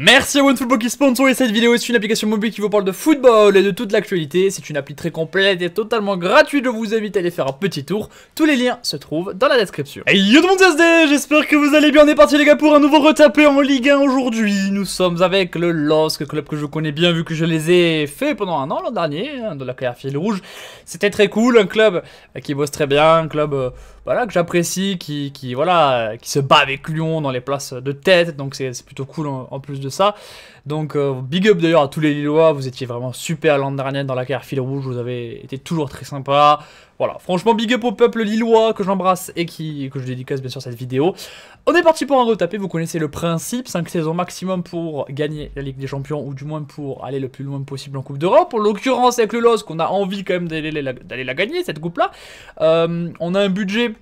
Merci à OneFootball qui sponsorise cette vidéo, c'est une application mobile qui vous parle de football et de toute l'actualité, c'est une appli très complète et totalement gratuite, je vous invite à aller faire un petit tour, tous les liens se trouvent dans la description. Et yo tout le monde SD, j'espère que vous allez bien, on est parti les gars pour un nouveau retapé en Ligue 1 aujourd'hui, nous sommes avec le LOSC, club que je connais bien vu que je les ai fait pendant un an l'an dernier, hein, de la carrière fil rouge, c'était très cool, un club qui bosse très bien, un club... Euh, voilà, que j'apprécie, qui, qui, voilà, qui se bat avec Lyon dans les places de tête, donc c'est plutôt cool en, plus de ça. Donc euh, big up d'ailleurs à tous les Lillois, vous étiez vraiment super l'an dernier dans la carrière fil rouge, vous avez été toujours très sympa. Voilà, franchement big up au peuple lillois que j'embrasse et qui que je dédicace bien sûr cette vidéo. On est parti pour un retapé, vous connaissez le principe, 5 saisons maximum pour gagner la Ligue des Champions ou du moins pour aller le plus loin possible en Coupe d'Europe. En l'occurrence avec le LOS qu'on a envie quand même d'aller la, gagner cette coupe là. Euh, on a un budget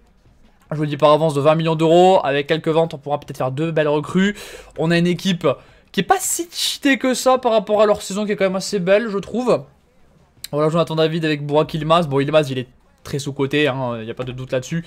je vous le dis par avance de 20 millions d'euros, avec quelques ventes on pourra peut-être faire deux belles recrues. On a une équipe qui est pas si cheaté que ça par rapport à leur saison qui est quand même assez belle, je trouve. Voilà, attends David avec Burak Ilmaz. Bon, Ilmaz, il est très sous-côté, hein, il n'y a pas de doute là-dessus.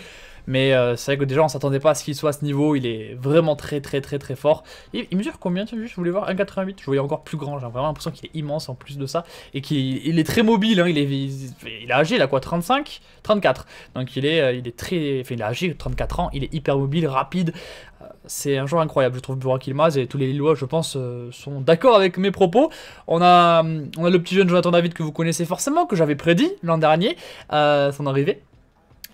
Mais euh, c'est vrai que déjà, on s'attendait pas à ce qu'il soit à ce niveau. Il est vraiment très, très, très, très fort. il mesure combien, tu je voulais voir 1,88. Je voyais encore plus grand. J'ai vraiment l'impression qu'il est immense en plus de ça. Et qu'il est très mobile. Hein. Il, est, il, a âgé, quoi. 35 34. Donc, il est, euh, il est très. Enfin, il est âgé, 34 ans. Il est hyper mobile, rapide. Euh, c'est un joueur incroyable, je trouve, Burak Ilmaz. Et tous les Lillois, je pense, sont d'accord avec mes propos. On a, hum, on a le petit jeune Jonathan David que vous connaissez forcément, que j'avais prédit l'an dernier, euh, son arrivée.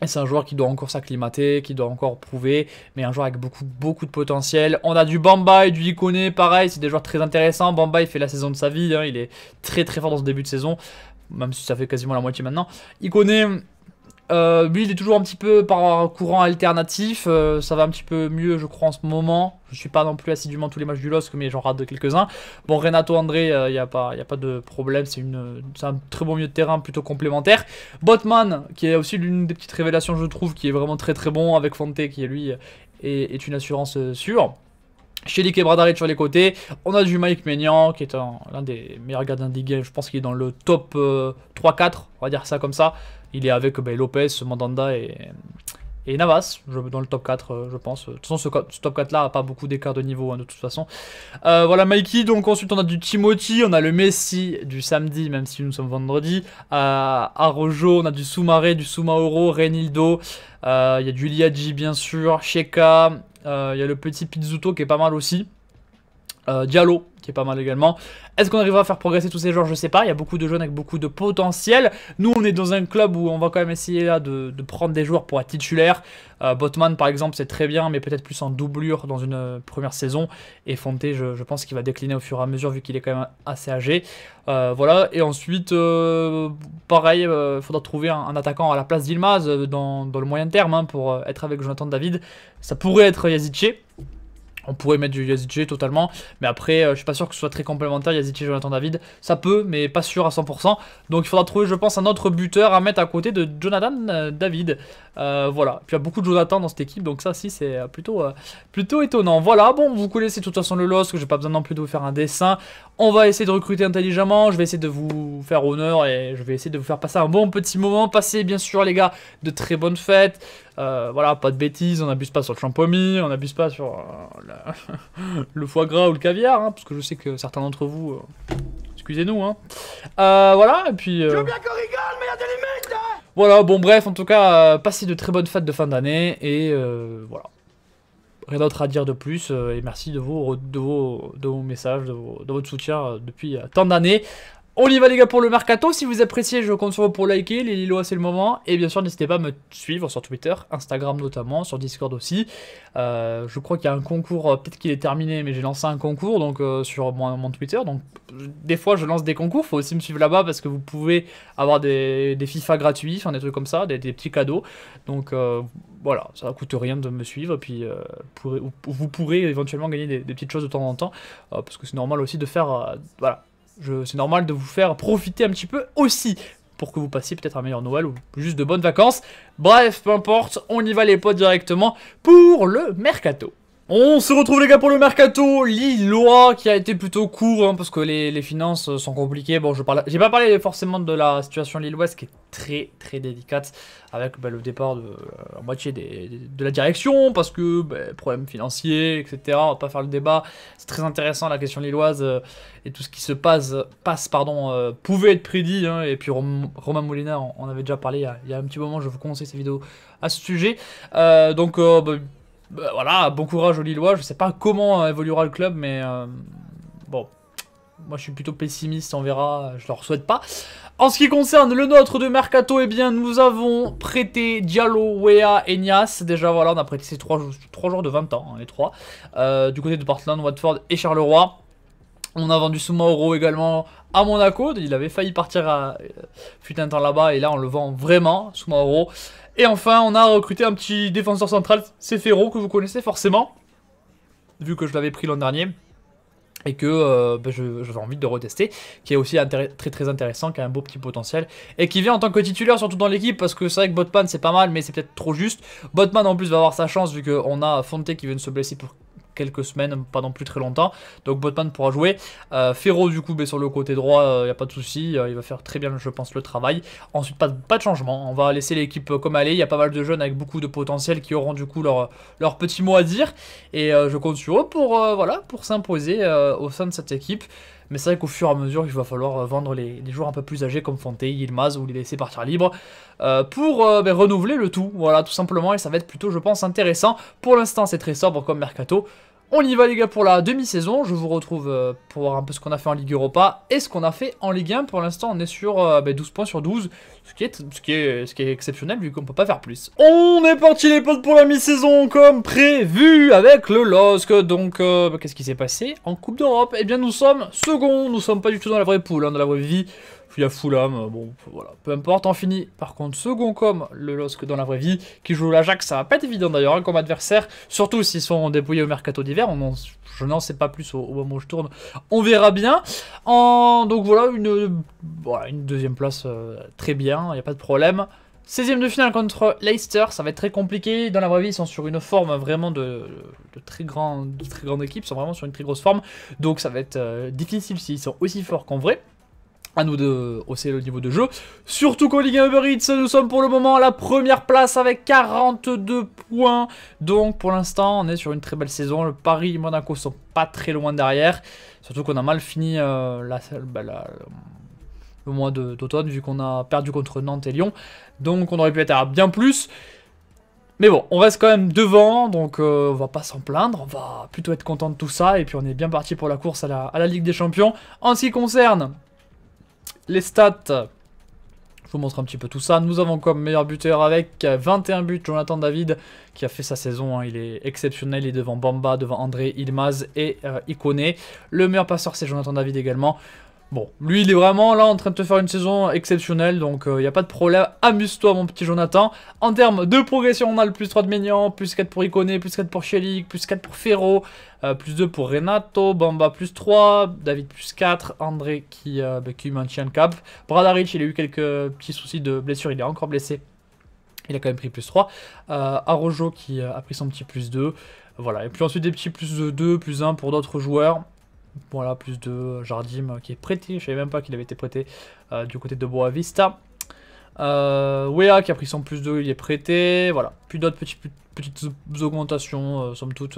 C'est un joueur qui doit encore s'acclimater, qui doit encore prouver, mais un joueur avec beaucoup, beaucoup de potentiel. On a du Bamba et du Ikone pareil, c'est des joueurs très intéressants. Bamba, il fait la saison de sa vie, hein, il est très très fort dans ce début de saison, même si ça fait quasiment la moitié maintenant. Ikone... Euh, lui, il est toujours un petit peu par courant alternatif. Euh, ça va un petit peu mieux, je crois, en ce moment. Je suis pas non plus assidûment tous les matchs du LOSC, mais j'en rate quelques-uns. Bon, Renato André, il euh, a, pas, a pas de problème. C'est un très bon milieu de terrain, plutôt complémentaire. Botman, qui est aussi l'une des petites révélations, je trouve, qui est vraiment très très bon avec Fonte, qui lui est une assurance sûre. Shelik et sur les côtés. On a du Mike Maignan, qui est l'un des meilleurs gardiens de ligue. Je pense qu'il est dans le top 3-4, euh, on va dire ça comme ça. Il est avec ben, Lopez, Mandanda et, Navas, dans le top 4, euh, je pense. De toute façon, ce, top 4-là n'a pas beaucoup d'écart de niveau, hein, de toute façon. Euh, voilà, Mikey. Donc, ensuite, on a du Timothy, on a le Messi du samedi, même si nous sommes vendredi. À Arojo, on a du Soumaré, du Soumaoro, Renildo. Il y a du Liadji, bien sûr, Sheka. Euh, il y a le petit Pizzuto qui est pas mal aussi. Euh, Diallo, qui est pas mal également. Est-ce qu'on arrivera à faire progresser tous ces joueurs Je sais pas. Il y a beaucoup de jeunes avec beaucoup de potentiel. Nous, on est dans un club où on va quand même essayer là de, prendre des joueurs pour être titulaire. Euh, Botman, par exemple, c'est très bien, mais peut-être plus en doublure dans une euh, première saison. Et Fonte, je, pense qu'il va décliner au fur et à mesure vu qu'il est quand même assez âgé. Euh, voilà. Et ensuite, pareil, il faudra trouver un, attaquant à la place d'Ilmaz dans, le moyen terme hein, pour être avec Jonathan David. Ça pourrait être Yaziche. On pourrait mettre du Yazidji totalement, mais après, euh, je suis pas sûr que ce soit très complémentaire Yazidji, Jonathan David. Ça peut, mais pas sûr à 100%. Donc il faudra trouver, je pense, un autre buteur à mettre à côté de Jonathan euh, David. Euh, voilà. Puis il y a beaucoup de Jonathan dans cette équipe, donc ça, si, c'est plutôt, plutôt étonnant. Voilà, bon, vous connaissez de toute façon le loss que j'ai pas besoin non plus de vous faire un dessin. On va essayer de recruter intelligemment. Je vais essayer de vous faire honneur et je vais essayer de vous faire passer un bon petit moment. Passez, bien sûr, les gars, de très bonnes fêtes. Euh, voilà, pas de bêtises, on n'abuse pas sur le shampoing, on n'abuse pas sur euh, le foie gras ou le caviar, hein, parce que je sais que certains d'entre vous... Euh, excusez-nous, hein. voilà, et puis... Je veux bien qu'on rigole, mais il y a des limites, hein. Voilà, bon, bref, en tout cas, passez de très bonnes fêtes de fin d'année, et voilà. Rien d'autre à dire de plus, et merci de vos, de vos, de vos messages, de votre soutien depuis tant d'années. On y va les gars pour le mercato, si vous appréciez je compte sur vous pour liker, les Lillois c'est le moment, et bien sûr n'hésitez pas à me suivre sur Twitter, Instagram notamment, sur Discord aussi, euh, je crois qu'il y a un concours, euh, peut-être qu'il est terminé mais j'ai lancé un concours donc euh, sur mon, Twitter, donc des fois je lance des concours, faut aussi me suivre là-bas parce que vous pouvez avoir des, FIFA gratuits, enfin des trucs comme ça, des, petits cadeaux, donc voilà, ça coûte rien de me suivre, Et puis vous pourrez éventuellement gagner des, des, petites choses de temps en temps, parce que c'est normal aussi de faire, voilà, c'est normal de vous faire profiter un petit peu aussi pour que vous passiez peut-être un meilleur Noël ou juste de bonnes vacances. Bref, peu importe, on y va les potes directement pour le mercato. On se retrouve les gars pour le mercato lillois qui a été plutôt court hein, parce que les, finances sont compliquées. Bon, je parle, j'ai pas parlé forcément de la situation lilloise qui est très très délicate avec bah, le départ de euh, la moitié de la direction parce que bah, problème financier, etc. On va pas faire le débat. C'est très intéressant la question lilloise euh, et tout ce qui se passe passe pardon euh, pouvait être prédit hein. et puis Romain Moulinard on, avait déjà parlé il y, a, un petit moment. Je vous conseille cette vidéo à ce sujet. donc bah, bah, voilà, bon courage aux Lillois. Je sais pas comment euh, évoluera le club, mais euh, bon, moi je suis plutôt pessimiste, on verra, je leur souhaite pas. En ce qui concerne le nôtre de Mercato, eh bien nous avons prêté Diallo, Wea et Nias. Déjà voilà, on a prêté ces trois, trois joueurs de 20 ans, hein, les trois. Euh, du côté de Portland, Watford et Charleroi. On a vendu Soumaoro également à Monaco. Il avait failli partir à, fut un temps là-bas et là on le vend vraiment, Soumaoro. Et enfin, on a recruté un petit défenseur central, c'est que vous connaissez forcément, vu que je l'avais pris l'an dernier. Et que euh, ben, j'avais envie de retester, qui est aussi très très intéressant, qui a un beau petit potentiel, et qui vient en tant que titulaire surtout dans l'équipe, parce que c'est vrai que Botman c'est pas mal, mais c'est peut-être trop juste. Botman en plus va avoir sa chance, vu qu'on a Fonte qui vient de se blesser pour quelques semaines, pas non plus très longtemps. Donc Botman pourra jouer. Féro euh, Ferro du coup sur le côté droit, il euh, n'y a pas de souci, euh, il va faire très bien je pense le travail. Ensuite pas de, changement, on va laisser l'équipe comme elle est, il y a pas mal de jeunes avec beaucoup de potentiel qui auront du coup leur, leur petit mot à dire. Et je compte sur eux pour, voilà, pour s'imposer au sein de cette équipe. Mais c'est vrai qu'au fur et à mesure, il va falloir euh, vendre les, joueurs un peu plus âgés comme il Ilmaz ou les laisser partir libre euh, pour euh, ben, renouveler le tout. Voilà, tout simplement, et ça va être plutôt, je pense, intéressant. Pour l'instant, c'est très sobre comme mercato. On y va les gars pour la demi-saison, je vous retrouve euh, pour voir un peu ce qu'on a fait en Ligue Europa et ce qu'on a fait en Ligue 1. Pour l'instant on est sur 12 euh, bah, points sur 12, ce qui est, exceptionnel vu qu'on peut pas faire plus. On est parti les potes pour la mi-saison comme prévu avec le LOSC. Donc euh, bah, qu'est-ce qui s'est passé en Coupe d'Europe Eh bien nous sommes second, nous sommes pas du tout dans la vraie poule, hein, dans la vraie vie. Puis il y a Fulham, euh, bon, voilà, peu importe, on finit. Par contre, second comme le LOSC dans la vraie vie, qui joue l'Ajax, ça va pas être évident d'ailleurs hein, comme adversaire, surtout s'ils sont dépouillés au mercato d'hiver, je n'en sais pas plus au, moment où je tourne, on verra bien. En, donc voilà une, une deuxième place euh, très bien, il n'y a pas de problème. 16ème de finale contre Leicester, ça va être très compliqué. Dans la vraie vie, ils sont sur une forme vraiment de, très, grande, très grande équipe, ils sont vraiment sur une très grosse forme. Donc ça va être euh, difficile s'ils sont aussi forts qu'en vrai à nous de hausser le niveau de jeu. Surtout qu'au Ligue Uber Eats, nous sommes pour le moment à la première place avec 42 points. Donc pour l'instant, on est sur une très belle saison. Le Paris et Monaco sont pas très loin derrière. Surtout qu'on a mal fini euh, bah, le mois d'automne vu qu'on a perdu contre Nantes et Lyon. Donc on aurait pu être à bien plus. Mais bon, on reste quand même devant, donc euh, on va pas s'en plaindre, on va plutôt être content de tout ça, et puis on est bien parti pour la course à la Ligue des Champions. En ce qui concerne les stats. Je vous montre un petit peu tout ça. Nous avons comme meilleur buteur avec 21 buts Jonathan David qui a fait sa saison. Hein. Il est exceptionnel. Il est devant Bamba, devant André Ilmaz et euh, Ikone, Le meilleur passeur c'est Jonathan David également. Bon, lui, il est vraiment là en train de te faire une saison exceptionnelle, donc il euh, n'y a pas de problème. Amuse-toi, mon petit Jonathan. En termes de progression, on a le plus 3 de Ménian, plus 4 pour Iconé, plus 4 pour Shelik, plus 4 pour Ferro, euh, plus 2 pour Renato, Bamba plus 3, David plus 4, André qui, euh, bah, qui maintient le cap. Bradaric, il a eu quelques petits soucis de blessure, il est encore blessé. Il a quand même pris plus 3. Arojo qui a pris son petit plus 2. Voilà, et puis ensuite des petits plus 2, plus 1 pour d'autres joueurs. Voilà, plus de Jardim euh, qui est prêté, je savais même pas qu'il avait été prêté euh, du côté de Boa Vista. Euh, Wea qui a pris son plus 2, il est prêté. Voilà, puis d'autres petites, petites augmentations, euh, somme toute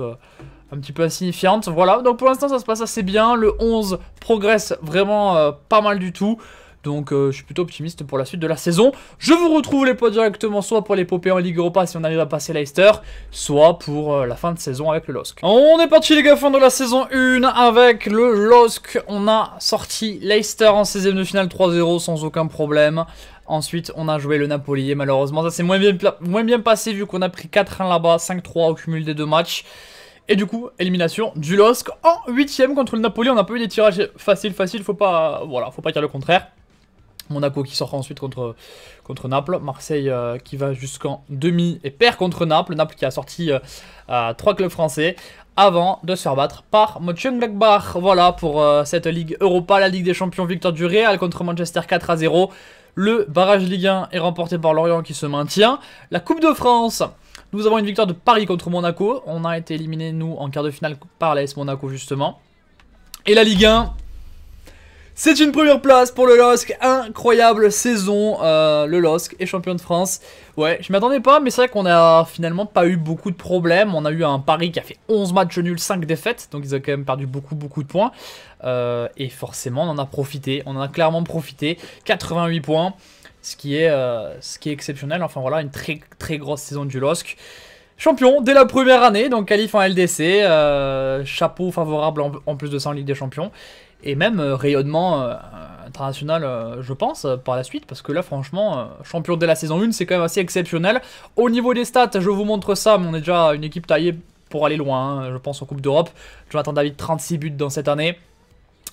un petit peu insignifiantes. Voilà, donc pour l'instant ça se passe assez bien. Le 11 progresse vraiment pas mal du tout. Donc euh, je suis plutôt optimiste pour la suite de la saison. Je vous retrouve les poids directement soit pour l'épopée en Ligue Europa si on arrive à passer Leicester, soit pour euh, la fin de saison avec le LOSC. On est parti les gars, fin de la saison 1 avec le LOSC. On a sorti Leicester en 16ème de finale 3-0 sans aucun problème. Ensuite, on a joué le Napoli et malheureusement, ça s'est moins bien, moins bien passé vu qu'on a pris 4-1 là-bas, 5-3 au cumul des deux matchs. Et du coup, élimination du LOSC en 8ème contre le Napoli. On a pas eu des tirages faciles, faciles, faut pas, voilà, faut pas dire le contraire. Monaco qui sort ensuite contre, contre Naples. Marseille euh, qui va jusqu'en demi et perd contre Naples. Naples qui a sorti euh, trois clubs français avant de se faire battre par Mönchengladbach. Voilà pour euh, cette Ligue Europa, la Ligue des Champions, victoire du Real contre Manchester 4 à 0. Le barrage Ligue 1 est remporté par Lorient qui se maintient. La Coupe de France, nous avons une victoire de Paris contre Monaco. On a été éliminé nous, en quart de finale par l'AS Monaco, justement. Et la Ligue 1, c'est une première place pour le LOSC, incroyable saison, euh, le LOSC est champion de France. Ouais, je m'attendais pas, mais c'est vrai qu'on a finalement pas eu beaucoup de problèmes. On a eu un Paris qui a fait 11 matchs nuls, 5 défaites, donc ils ont quand même perdu beaucoup, beaucoup de points. Euh, et forcément, on en a profité, on en a clairement profité, 88 points, ce qui est, euh, ce qui est exceptionnel. Enfin voilà, une très, très grosse saison du LOSC champion dès la première année, donc qualif en LDC, chapeau favorable en, en, plus de ça en Ligue des Champions et même euh, rayonnement euh, international, euh, je pense, par la suite, parce que là, franchement, champion de la saison 1, c'est quand même assez exceptionnel. Au niveau des stats, je vous montre ça, mais on est déjà une équipe taillée pour aller loin, hein. je pense, en Coupe d'Europe. Jonathan David, 36 buts dans cette année.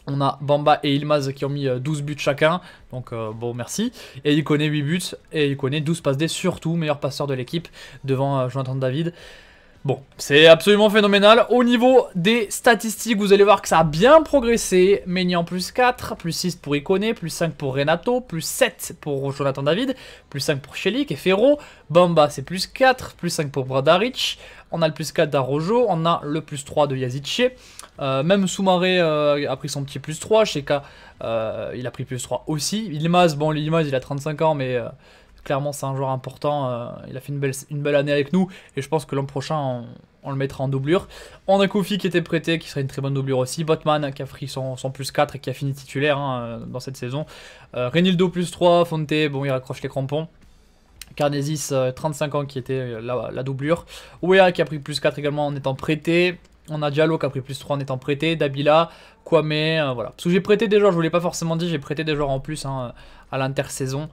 On a Bamba et Ilmaz qui ont mis 12 buts chacun, donc bon merci. Et il connaît 8 buts et il connaît 12 passes des, surtout meilleur passeur de l'équipe devant Jonathan David. Bon, c'est absolument phénoménal. Au niveau des statistiques, vous allez voir que ça a bien progressé. Ménian plus 4, plus 6 pour Iconé, plus 5 pour Renato, plus 7 pour Jonathan David, plus 5 pour Chelik et Ferro. Bamba, c'est plus 4, plus 5 pour Bradaric. On a le plus 4 d'Arojo, on a le plus 3 de Yazice. Euh, même Soumaré euh, a pris son petit plus 3. Sheka, euh, il a pris plus 3 aussi. Ilmaz, bon, Ilmaz, il a 35 ans, mais euh, clairement, c'est un joueur important. Euh, il a fait une belle, une belle année avec nous. Et je pense que l'an prochain, on, le mettra en doublure. On a Kofi qui était prêté, qui serait une très bonne doublure aussi. Botman qui a pris son, plus 4 et qui a fini titulaire hein, euh, dans cette saison. Euh, Renildo plus 3, Fonte, bon il raccroche les crampons. Carnesis, 35 ans qui était la, doublure. Wea qui a pris plus 4 également en étant prêté. On a Diallo qui a pris plus 3 en étant prêté. Dabila, Kwame, voilà. Parce que j'ai prêté des joueurs, je ne vous l'ai pas forcément dit, j'ai prêté des joueurs en plus hein, à l'intersaison.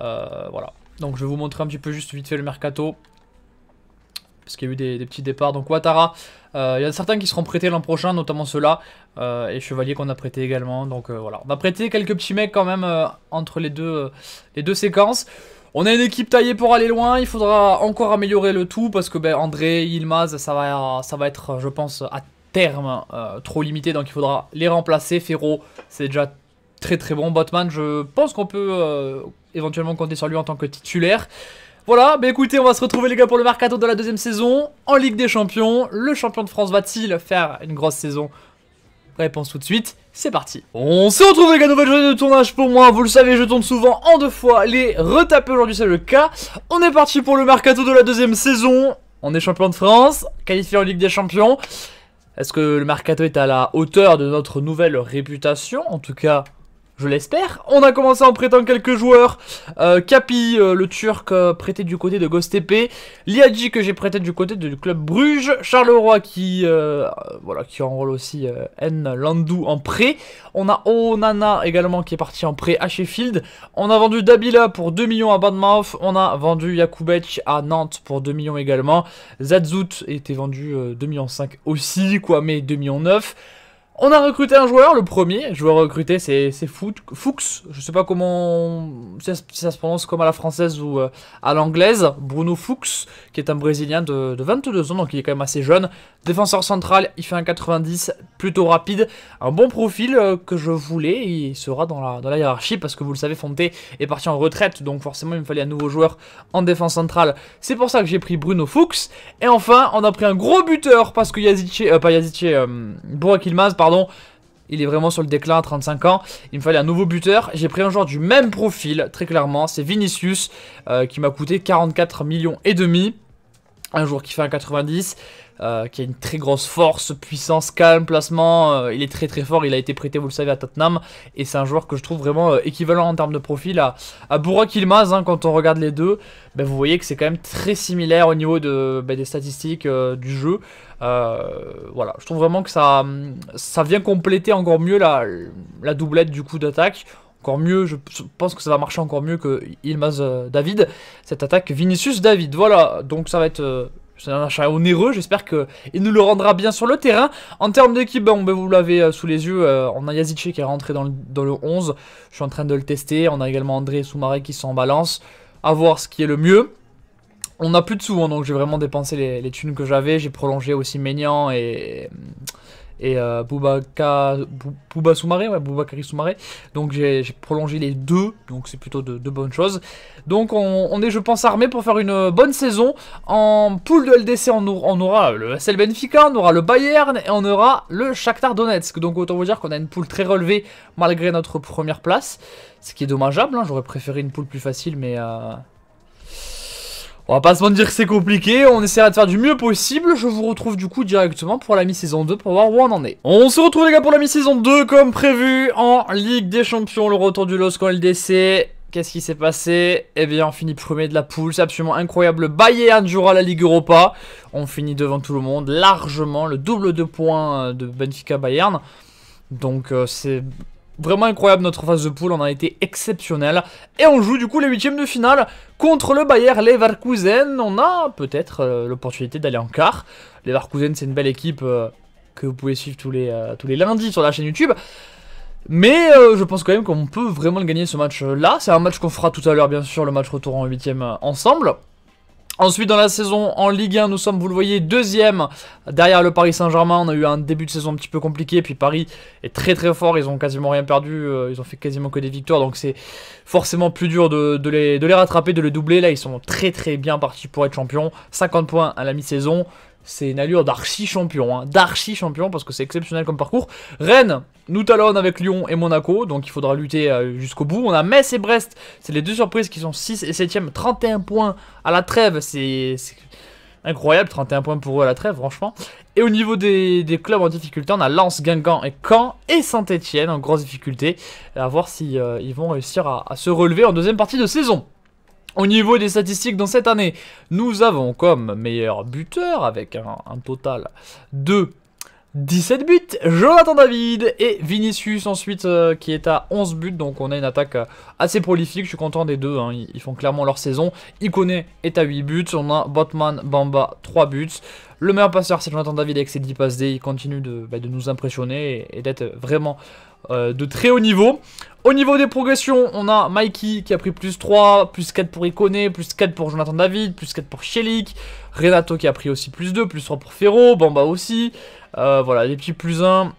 Euh, voilà. Donc je vais vous montrer un petit peu juste vite fait le mercato. Parce qu'il y a eu des, petits départs. Donc Ouattara, euh, il y a certains qui seront prêtés l'an prochain, notamment ceux-là. Euh, et Chevalier qu'on a prêté également. Donc voilà, on va prêter quelques petits mecs quand même entre les deux, les deux séquences. On a une équipe taillée pour aller loin, il faudra encore améliorer le tout parce que ben, André, Ilmaz, ça va, ça va être je pense à terme trop limité donc il faudra les remplacer. Ferro, c'est déjà très très bon. Botman, je pense qu'on peut euh, éventuellement compter sur lui en tant que titulaire. Voilà, bah écoutez, on va se retrouver les gars pour le mercato de la deuxième saison en Ligue des Champions. Le champion de France va-t-il faire une grosse saison Réponse tout de suite, c'est parti. On se retrouve les gars, nouvelle journée de tournage pour moi. Vous le savez, je tourne souvent en deux fois les retaper Aujourd'hui, c'est le cas. On est parti pour le mercato de la deuxième saison. On est champion de France, qualifié en Ligue des Champions. Est-ce que le mercato est à la hauteur de notre nouvelle réputation En tout cas, je l'espère. On a commencé en prêtant quelques joueurs. Euh, Kapi, euh, le Turc, euh, prêté du côté de Gostepé. Liadji, que j'ai prêté du côté du club Bruges. Charleroi, qui, euh, voilà, qui enrôle aussi N. Landou en prêt. On a Onana également, qui est parti en prêt à Sheffield. On a vendu Dabila pour 2 millions à Bandmouth. On a vendu Yakubec à Nantes pour 2 millions également. Zadzout était vendu 2 millions 5 aussi, quoi, mais 2 millions 9. On a recruté un joueur, le premier joueur recruté, c'est Fuchs. Je sais pas comment si ça, se prononce comme à la française ou euh, à l'anglaise. Bruno Fuchs, qui est un Brésilien de, 22 ans, donc il est quand même assez jeune. Défenseur central, il fait un 90, plutôt rapide. Un bon profil euh, que je voulais. Il sera dans la, hiérarchie parce que vous le savez, Fonte est parti en retraite, donc forcément il me fallait un nouveau joueur en défense centrale. C'est pour ça que j'ai pris Bruno Fuchs. Et enfin, on a pris un gros buteur parce que Yazici, euh, pas Yazici, euh, Burak pardon il est vraiment sur le déclin à 35 ans. Il me fallait un nouveau buteur. J'ai pris un joueur du même profil, très clairement. C'est Vinicius, euh, qui m'a coûté 44 millions et demi. Un jour qui fait un 90. Euh, qui a une très grosse force, puissance, calme, placement. Euh, il est très très fort, il a été prêté, vous le savez, à Tottenham. Et c'est un joueur que je trouve vraiment euh, équivalent en termes de profil à, à Burak Ilmaz. Hein, quand on regarde les deux, ben, vous voyez que c'est quand même très similaire au niveau ben, des statistiques du jeu. voilà, je trouve vraiment que ça, ça vient compléter encore mieux la, la doublette du coup d'attaque encore mieux, je pense que ça va marcher encore mieux que Ilmaz David, cette attaque Vinicius David, voilà, donc ça va être c'est un achat onéreux, j'espère qu'il nous le rendra bien sur le terrain. En termes d'équipe, ben, ben, vous l'avez euh, sous les yeux, euh, on a Yazice qui est rentré dans le, 11. Je suis en train de le tester, on a également André et qui sont en balance. À voir ce qui est le mieux. On n'a plus de sous, hein, donc j'ai vraiment dépensé les, tunes que j'avais. J'ai prolongé aussi Ménian et et euh, Soumaré, Donc j'ai prolongé les deux, donc c'est plutôt de, bonnes choses. Donc on, est, je pense, armé pour faire une euh, bonne saison. En poule de LDC, on, aura le SL Benfica, on aura le Bayern et on aura le Shakhtar Donetsk. Donc autant vous dire qu'on a une poule très relevée malgré notre première place, ce qui est dommageable. Hein. J'aurais préféré une poule plus facile, mais... Euh, on va pas se mentir que c'est compliqué, on essaiera de faire du mieux possible. Je vous retrouve du coup directement pour la mi-saison 2 pour voir où on en est. On se retrouve les gars pour la mi-saison 2 comme prévu en Ligue des Champions, le retour du LOSC en LDC. Qu'est-ce qui s'est passé Eh bien, on finit premier de la poule. C'est absolument incroyable. Bayern jouera la Ligue Europa. On finit devant tout le monde, largement. Le double de points de Benfica-Bayern. Donc, euh, c'est vraiment incroyable notre phase de poule, on a été exceptionnel. Et on joue du coup les huitièmes de finale contre le Bayer Leverkusen. On a peut-être euh, l'opportunité d'aller en quart. Leverkusen c'est une belle équipe euh, que vous pouvez suivre tous les, euh, tous les lundis sur la chaîne YouTube. Mais je pense quand même qu'on peut vraiment gagner ce match-là. C'est un match qu'on fera tout à l'heure, bien sûr, le match retour en 8 ensemble. Ensuite, dans la saison en Ligue 1, nous sommes, vous le voyez, deuxième derrière le Paris Saint-Germain. On a eu un début de saison un petit peu compliqué, puis Paris est très très fort. Ils ont quasiment rien perdu, euh, ils ont fait quasiment que des victoires, donc c'est forcément plus dur de, les, de les rattraper, de les doubler. Là, ils sont très très bien partis pour être champions. 50 points à la mi-saison c'est une allure d'archi champion, hein. d'archi champion parce que c'est exceptionnel comme parcours. Rennes nous talonne avec Lyon et Monaco, donc il faudra lutter euh, jusqu'au bout. On a Metz et Brest, c'est les deux surprises qui sont 6 et 7 e 31 points à la trêve, c'est incroyable, 31 points pour eux à la trêve franchement. Et au niveau des, clubs en difficulté, on a Lens, Guingamp et Caen et Saint-Etienne en grosse difficulté, à voir si euh, ils vont réussir à se relever en deuxième partie de saison. Au niveau des statistiques dans cette année, nous avons comme meilleur buteur, avec un, total de 17 buts, Jonathan David et Vinicius ensuite euh, qui est à 11 buts. Donc on a une attaque euh, assez prolifique, je suis content des deux, hein. ils, font clairement leur saison. Ikone est à 8 buts, on a Botman Bamba 3 buts. Le meilleur passeur, c'est Jonathan David avec ses 10 passes D. Il continue de, bah, nous impressionner et, d'être vraiment euh, de très haut niveau. Au niveau des progressions, on a Mikey qui a pris plus 3, plus 4 pour Iconé, plus 4 pour Jonathan David, plus 4 pour Shelik. Renato qui a pris aussi plus 2, plus 3 pour Ferro, Bamba aussi. Euh, voilà, des petits plus 1.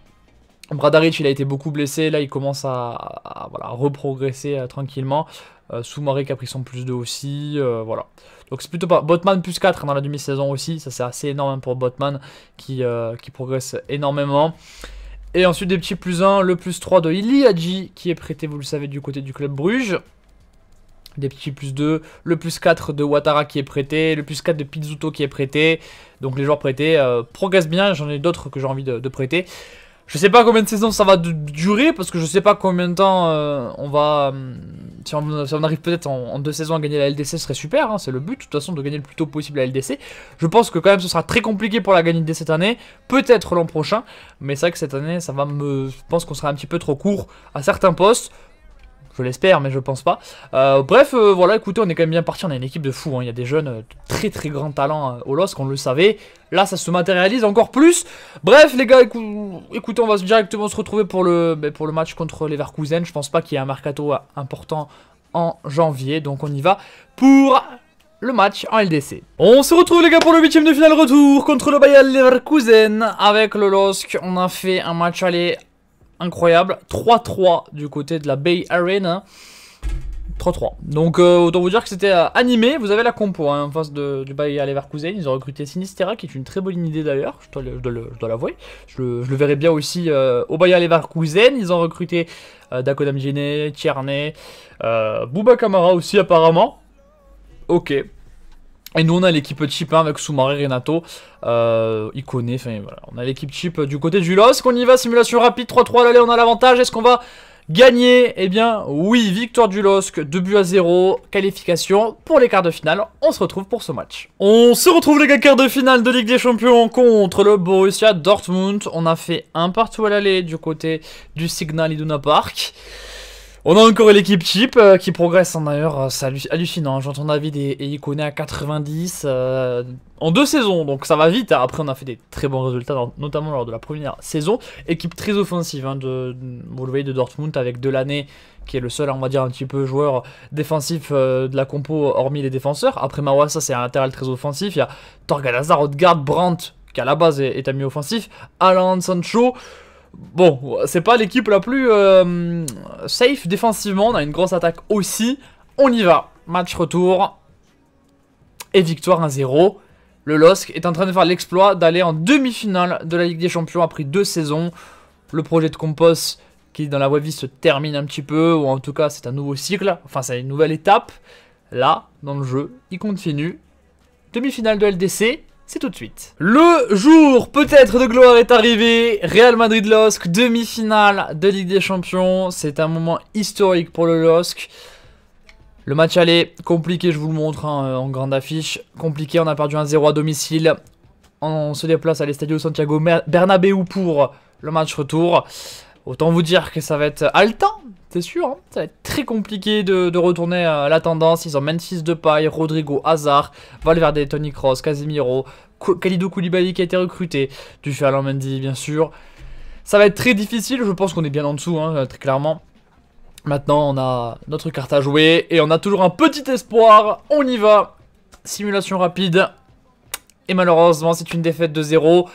Bradaric, il a été beaucoup blessé. Là, il commence à, voilà, reprogresser euh, tranquillement. Euh, Soumaré qui a pris son plus 2 aussi. voilà. Donc c'est plutôt pas. Botman plus 4 dans la demi-saison aussi. Ça c'est assez énorme pour Botman qui, euh, qui progresse énormément. Et ensuite des petits plus 1, le plus 3 de Iliadji qui est prêté, vous le savez, du côté du club Bruges. Des petits plus 2, le plus 4 de Watara qui est prêté, le plus 4 de Pizzuto qui est prêté. Donc les joueurs prêtés euh, progressent bien, j'en ai d'autres que j'ai envie de, prêter. Je sais pas combien de saisons ça va durer parce que je sais pas combien de temps euh, on va hum, si on, arrive peut-être en, deux saisons à gagner la LDC, ce serait super. Hein, c'est le but, de toute façon, de gagner le plus tôt possible la LDC. Je pense que quand même, ce sera très compliqué pour la gagner dès cette année. Peut-être l'an prochain. Mais c'est vrai que cette année, ça va me. Je pense qu'on sera un petit peu trop court à certains postes. Je l'espère, mais je pense pas. Euh, bref, euh, voilà, écoutez, on est quand même bien parti. On a une équipe de fous. Hein. Il y a des jeunes euh, très très grands talents au LOSC, on le savait. Là, ça se matérialise encore plus. Bref, les gars, écoutez, on va directement se retrouver pour le, ben, pour le match contre les Verkusen. Je pense pas qu'il y ait un mercato important en janvier. Donc on y va pour le match en LDC. On se retrouve les gars pour le huitième de finale retour contre le Bayer Leverkusen avec le LOSC. On a fait un match aller incroyable. 3-3 du côté de la Bay Arena. 3-3. Donc euh, autant vous dire que c'était euh, animé, vous avez la compo hein, en face de, du Bayer Leverkusen, ils ont recruté Sinistera qui est une très bonne idée d'ailleurs, je dois, l'avouer, je, le verrai bien aussi au euh, au Bayer Leverkusen, ils ont recruté Dakodam Gene, Tierney, Bouba Kamara aussi apparemment, ok, et nous, on a l'équipe cheap hein, avec Soumaré, Renato, euh, enfin voilà. On a l'équipe cheap euh, du côté du LOSC On y va, simulation rapide, 3-3, l'aller, on a l'avantage. Est-ce qu'on va gagner Eh bien, oui, victoire du LOSC, 2 buts à 0, qualification pour les quarts de finale. On se retrouve pour ce match. On se retrouve les gars, quarts de finale de Ligue des Champions contre le Borussia Dortmund. On a fait un partout à l'aller du côté du Signal Iduna Park. On a encore l'équipe cheap euh, qui progresse en hein, d'ailleurs, euh, c'est hallucinant. Hein. J'entends David et, et connaît à 90 euh, en deux saisons, donc ça va vite. Après, on a fait des très bons résultats, notamment lors de la première saison. Équipe très offensive, hein, de, vous le voyez, de Dortmund avec Delaney qui est le seul, on va dire, un petit peu joueur défensif de la compo, hormis les défenseurs. Après ça c'est un latéral très offensif. Il y a Torgalazar, Hazard, Brandt, qui à la base est, est un offensif. Alan Sancho. Bon, c'est pas l'équipe la plus euh, safe défensivement. On a une grosse attaque aussi. On y va. Match retour. Et victoire 1-0. Le LOSC est en train de faire l'exploit d'aller en demi-finale de la Ligue des Champions après deux saisons. Le projet de Compos qui dans la voie vie se termine un petit peu, ou en tout cas c'est un nouveau cycle, enfin c'est une nouvelle étape. Là, dans le jeu, il continue. Demi-finale de LDC, c'est tout de suite. Le jour peut-être de gloire est arrivé. Real Madrid LOSC, demi-finale de Ligue des Champions. C'est un moment historique pour le LOSC. Le match allait compliqué, je vous le montre hein, euh, en grande affiche. Compliqué, on a perdu un 0 à domicile. On se déplace à l'Estadio Santiago Bernabéu pour le match retour. Autant vous dire que ça va être haletant c'est sûr, hein. ça va être très compliqué de, retourner à la tendance. Ils ont de paille, Rodrigo Hazard, Valverde, Tony Cross, Casemiro, Kalidou Koulibaly qui a été recruté, du Ferland Mendy bien sûr. Ça va être très difficile, je pense qu'on est bien en dessous, hein, très clairement. Maintenant, on a notre carte à jouer et on a toujours un petit espoir. On y va. Simulation rapide. Et malheureusement, c'est une défaite de zéro.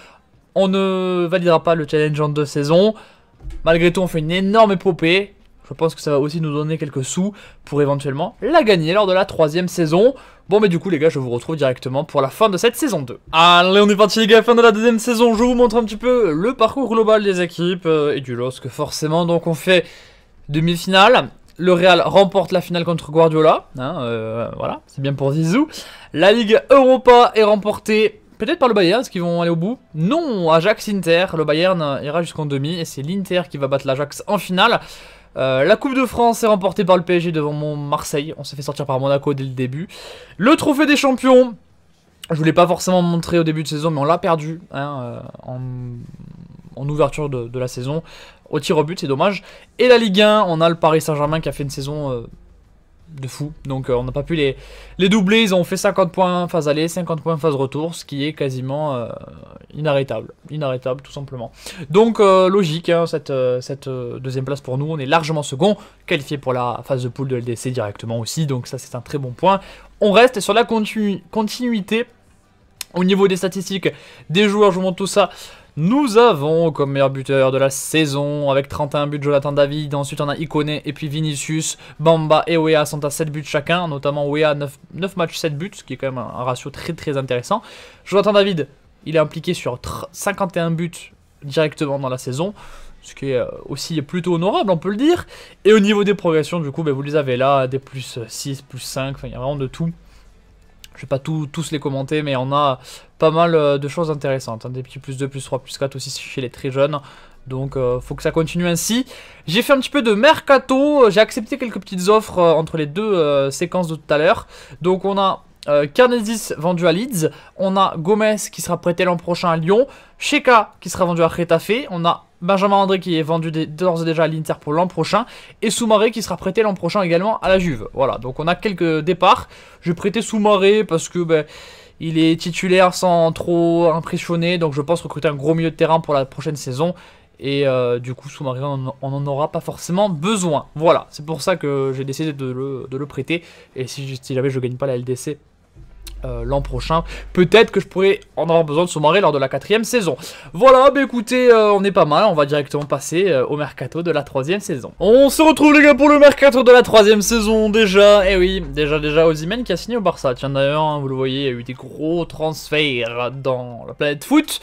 On ne validera pas le challenge en deux saisons. Malgré tout, on fait une énorme épopée. Je pense que ça va aussi nous donner quelques sous pour éventuellement la gagner lors de la troisième saison. Bon mais du coup les gars je vous retrouve directement pour la fin de cette saison 2 Allez on est parti les gars, fin de la deuxième saison Je vous montre un petit peu le parcours global des équipes euh, Et du LOSC forcément Donc on fait demi-finale le Real remporte la finale contre Guardiola, hein, euh, voilà, c'est bien pour Zizou. La Ligue Europa est remportée peut-être par le Bayern, parce qu'ils vont aller au bout Non, Ajax-Inter, le Bayern ira jusqu'en demi, et c'est l'Inter qui va battre l'Ajax en finale. Euh, la Coupe de France est remportée par le PSG devant mon Marseille. On s'est fait sortir par Monaco dès le début. Le Trophée des Champions. Je voulais pas forcément montrer au début de saison, mais on l'a perdu hein, euh, en, ouverture de, la saison. Au tir au but, c'est dommage. Et la Ligue 1, on a le Paris Saint-Germain qui a fait une saison... Euh, de fou. Donc euh, on n'a pas pu les, doubler. Ils ont fait 50 points phase aller, 50 points phase retour, ce qui est quasiment euh, inarrêtable. Inarrêtable tout simplement. Donc euh, logique, hein, cette, deuxième place pour nous. On est largement second, qualifié pour la phase de poule de LDC directement aussi. Donc ça c'est un très bon point. On reste sur la continuité au niveau des statistiques des joueurs, je vous montre tout ça nous avons comme meilleur buteur de la saison, avec 31 buts, Jonathan David. Ensuite, on a Ikone et puis Vinicius. Bamba et Wea sont à 7 buts chacun, notamment Wea 9, matchs, 7 buts, ce qui est quand même un ratio très très intéressant. Jonathan David, il est impliqué sur 51 buts directement dans la saison ce qui est euh, aussi plutôt honorable, on peut le dire. Et au niveau des progressions, du coup, ben, vous les avez là, des plus 6, plus 5, il y a vraiment de tout. Je vais pas tous les commenter, mais on a pas mal euh, de choses intéressantes. Hein. des petits plus 2, plus 3, plus 4 aussi chez les très jeunes. Donc euh, faut que ça continue ainsi. J'ai fait un petit peu de mercato, j'ai accepté quelques petites offres euh, entre les deux séquences de tout à l'heure. Donc on a Carnesis vendu à Leeds, on a Gomez qui sera prêté l'an prochain à Lyon, Sheka qui sera vendu à Retafe, on a Benjamin André qui est vendu d'ores et déjà à l'Inter pour l'an prochain et Soumaré qui sera prêté l'an prochain également à la Juve. Voilà, donc on a quelques départs. Je prêter Soumaré parce que ben, il est titulaire sans trop impressionner, donc je pense recruter un gros milieu de terrain pour la prochaine saison. Et euh, du coup, Soumaré, on n'en aura pas forcément besoin. Voilà, c'est pour ça que j'ai décidé de le, prêter. Et si, si jamais je ne gagne pas la LDC euh, l'an prochain. Peut-être que je pourrais en avoir besoin de son mari lors de la quatrième saison. Voilà, bah écoutez, euh, on est pas mal. On va directement passer euh, au mercato de la troisième saison. On se retrouve les gars pour le mercato de la troisième saison déjà. Et eh oui, déjà déjà Ozymen qui a signé au Barça. Tiens d'ailleurs, hein, vous le voyez, il y a eu des gros transferts dans la planète foot.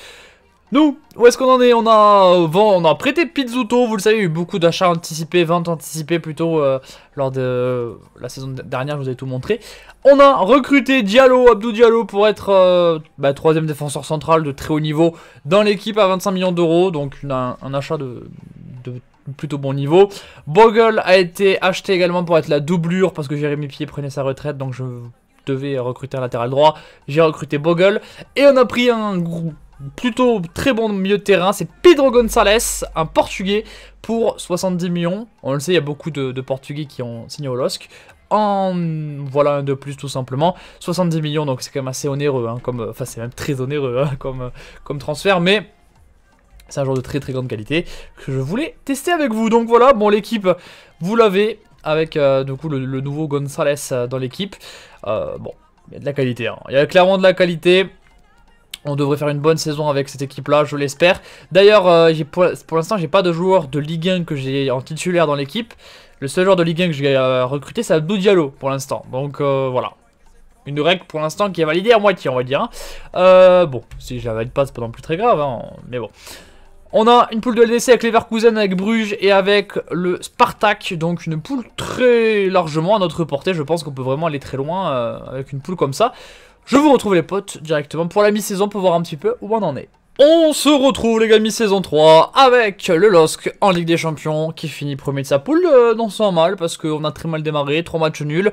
Nous, où est-ce qu'on en est on a, on a prêté Pizzuto, vous le savez, il y a eu beaucoup d'achats anticipés, ventes anticipées plutôt euh, lors de euh, la saison dernière, je vous ai tout montré. On a recruté Diallo, Abdou Diallo, pour être euh, bah, troisième défenseur central de très haut niveau dans l'équipe à 25 millions d'euros, donc un, achat de, de plutôt bon niveau. Bogle a été acheté également pour être la doublure parce que Jérémy Pied prenait sa retraite, donc je devais recruter un latéral droit. J'ai recruté Bogle et on a pris un groupe plutôt très bon milieu de terrain, c'est Pedro Gonzalez, un Portugais, pour 70 millions. On le sait, il y a beaucoup de, Portugais qui ont signé au LOSC. En voilà un de plus tout simplement. 70 millions, donc c'est quand même assez onéreux, hein, comme, enfin c'est même très onéreux hein, comme, comme transfert, mais... C'est un joueur de très très grande qualité que je voulais tester avec vous. Donc voilà, bon l'équipe, vous l'avez avec euh, coup le, nouveau González euh, dans l'équipe. Euh, bon, il y a de la qualité. Hein. Il y a clairement de la qualité. On devrait faire une bonne saison avec cette équipe-là, je l'espère. D'ailleurs, euh, pour, l'instant, j'ai pas de joueur de Ligue 1 que j'ai en titulaire dans l'équipe. Le seul joueur de Ligue 1 que j'ai euh, recruté, c'est Abdou Diallo pour l'instant. Donc euh, voilà. Une règle pour l'instant qui est validée à moitié, on va dire. Hein. bon, si je la pas, c'est pas non plus très grave, hein, mais bon. On a une poule de LDC avec Leverkusen, avec Bruges et avec le Spartak. Donc une poule très largement à notre portée. Je pense qu'on peut vraiment aller très loin avec une poule comme ça. Je vous retrouve les potes directement pour la mi-saison pour voir un petit peu où on en est. On se retrouve les gars mi-saison 3 avec le LOSC en Ligue des Champions qui finit premier de sa poule euh, dans non sans mal parce qu'on a très mal démarré, 3 matchs nuls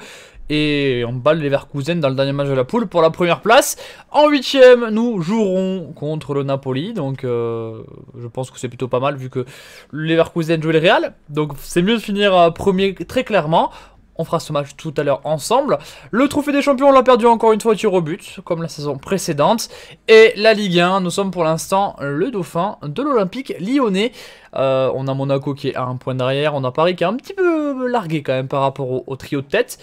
et on balle les Verkusen dans le dernier match de la poule pour la première place. En huitième, nous jouerons contre le Napoli, donc euh, je pense que c'est plutôt pas mal vu que les Verkusen jouent le Real, donc c'est mieux de finir euh, premier très clairement. On fera ce match tout à l'heure ensemble. Le trophée des champions, on l'a perdu encore une fois tu tir au but, comme la saison précédente. Et la Ligue 1, nous sommes pour l'instant le dauphin de l'Olympique lyonnais. Euh, on a Monaco qui est à un point derrière, on a Paris qui est un petit peu largué quand même par rapport au, trio de tête.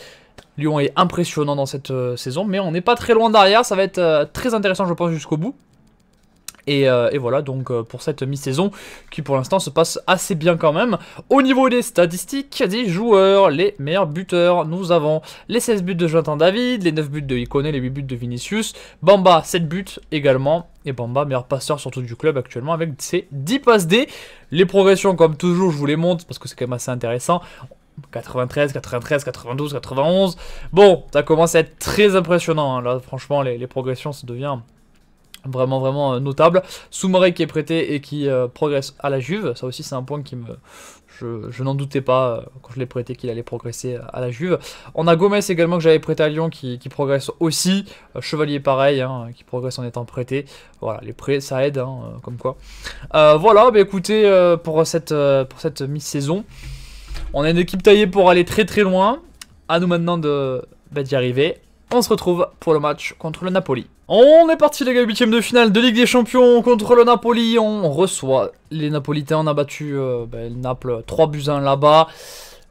Lyon est impressionnant dans cette euh, saison, mais on n'est pas très loin derrière, ça va être euh, très intéressant je pense jusqu'au bout. Euh, et, voilà, donc euh, pour cette mi-saison qui pour l'instant se passe assez bien quand même. Au niveau des statistiques, a des joueurs, les meilleurs buteurs, nous avons les 16 buts de Jonathan David, les 9 buts de Icone, les 8 buts de Vinicius, Bamba 7 buts également. Et Bamba, meilleur passeur surtout du club actuellement avec ses 10 passes D. Les progressions comme toujours, je vous les montre parce que c'est quand même assez intéressant. 93, 93, 92, 91. Bon, ça commence à être très impressionnant. Hein. Là, franchement, les, les progressions, ça devient Vraiment, vraiment euh, notable. Soumaré qui est prêté et qui euh, progresse à la Juve. Ça aussi, c'est un point qui me, je, je n'en doutais pas euh, quand je l'ai prêté qu'il allait progresser à la Juve. On a Gomez également que j'avais prêté à Lyon qui, qui progresse aussi. Chevalier pareil, hein, qui progresse en étant prêté. Voilà, les prêts ça aide, hein, comme quoi. voilà, bah écoutez, pour cette, pour cette mi-saison, on a une équipe taillée pour aller très très loin. À nous maintenant de, bah, d'y arriver on se retrouve pour le match contre le Napoli. On est parti les gars, huitième de finale de Ligue des Champions contre le Napoli, on reçoit les Napolitains, on a battu euh, ben, Naples 3 buts 1 là-bas.